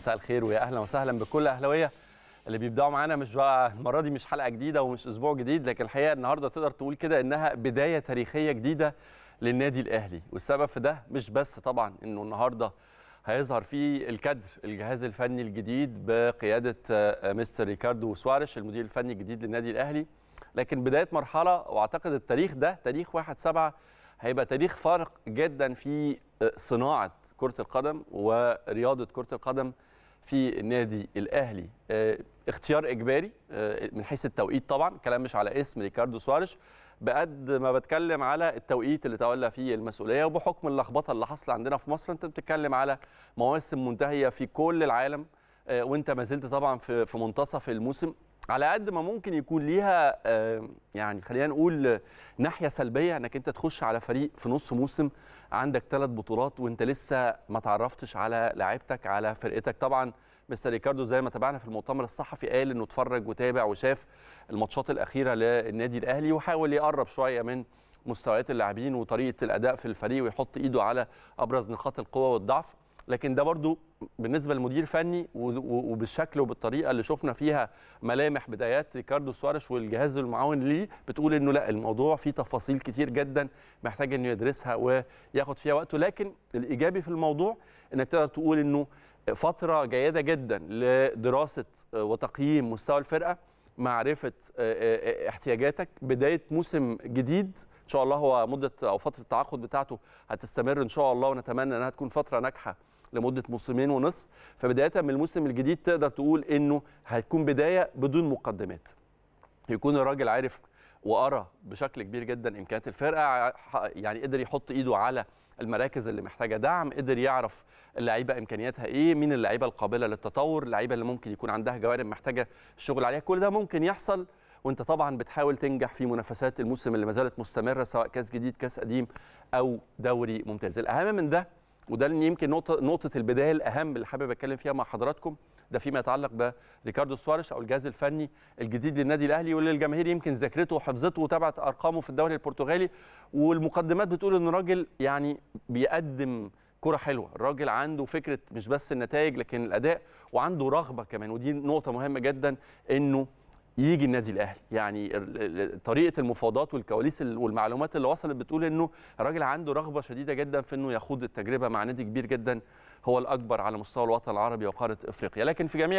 مساء الخير ويا اهلا وسهلا بكل اهلاويه اللي بيبداوا معانا مش بقى المره دي مش حلقه جديده ومش اسبوع جديد لكن الحقيقه النهارده تقدر تقول كده انها بدايه تاريخيه جديده للنادي الاهلي والسبب في ده مش بس طبعا انه النهارده هيظهر فيه الكادر الجهاز الفني الجديد بقياده آه، مستر ريكاردو سوارش المدير الفني الجديد للنادي الاهلي لكن بدايه مرحله واعتقد التاريخ ده تاريخ 1 7 هيبقى تاريخ فارق جدا في آه، صناعه كره القدم ورياضه كره القدم في النادي الاهلي آه، اختيار اجباري آه، من حيث التوقيت طبعا كلام مش على اسم ريكاردو سواريش بقد ما بتكلم على التوقيت اللي تولى فيه المسؤوليه وبحكم اللخبطه اللي حصل عندنا في مصر انت بتتكلم على مواسم منتهيه في كل العالم آه، وانت ما زلت طبعا في منتصف الموسم على قد ما ممكن يكون ليها آه، يعني خلينا نقول ناحيه سلبيه انك انت تخش على فريق في نص موسم عندك ثلاث بطولات وانت لسه ما تعرفتش على لعيبتك على فرقتك طبعا مستر ريكاردو زي ما تابعنا في المؤتمر الصحفي قال انه اتفرج وتابع وشاف الماتشات الاخيره للنادي الاهلي وحاول يقرب شويه من مستويات اللاعبين وطريقه الاداء في الفريق ويحط ايده على ابرز نقاط القوه والضعف لكن ده برضو بالنسبه لمدير فني وبالشكل وبالطريقه اللي شفنا فيها ملامح بدايات ريكاردو سوارش والجهاز المعاون ليه بتقول انه لا الموضوع فيه تفاصيل كتير جدا محتاج انه يدرسها وياخد فيها وقته لكن الايجابي في الموضوع انك تقدر تقول انه فتره جيده جدا لدراسه وتقييم مستوى الفرقه معرفه آه، آه، آه، احتياجاتك بدايه موسم جديد ان شاء الله هو مده او فتره التعاقد بتاعته هتستمر ان شاء الله ونتمنى انها تكون فتره ناجحه لمده موسمين ونصف فبدايه من الموسم الجديد تقدر تقول انه هتكون بدايه بدون مقدمات يكون الراجل عارف وارى بشكل كبير جدا امكانيات الفرقه يعني قدر يحط ايده على المراكز اللي محتاجه دعم قدر يعرف اللعيبه امكانياتها ايه مين اللعيبه القابله للتطور اللعيبه اللي ممكن يكون عندها جوانب محتاجه شغل عليها كل ده ممكن يحصل وانت طبعا بتحاول تنجح في منافسات الموسم اللي ما زالت مستمره سواء كاس جديد كاس قديم او دوري ممتاز الاهم من ده وده يمكن نقطه نقطه البدايه الاهم اللي حابب اتكلم فيها مع حضراتكم ده فيما يتعلق بريكاردو سواريش او الجهاز الفني الجديد للنادي الاهلي واللي الجماهير يمكن ذاكرته وحفظته وتابعت ارقامه في الدوري البرتغالي والمقدمات بتقول ان الراجل يعني بيقدم كرة حلوة الراجل عنده فكرة مش بس النتائج لكن الأداء وعنده رغبة كمان ودي نقطة مهمة جدا أنه يجي النادي الاهلي يعني طريقه المفاوضات والكواليس والمعلومات اللي وصلت بتقول انه الراجل عنده رغبه شديده جدا في انه يخوض التجربه مع نادي كبير جدا هو الاكبر على مستوى الوطن العربي وقاره افريقيا لكن في جميع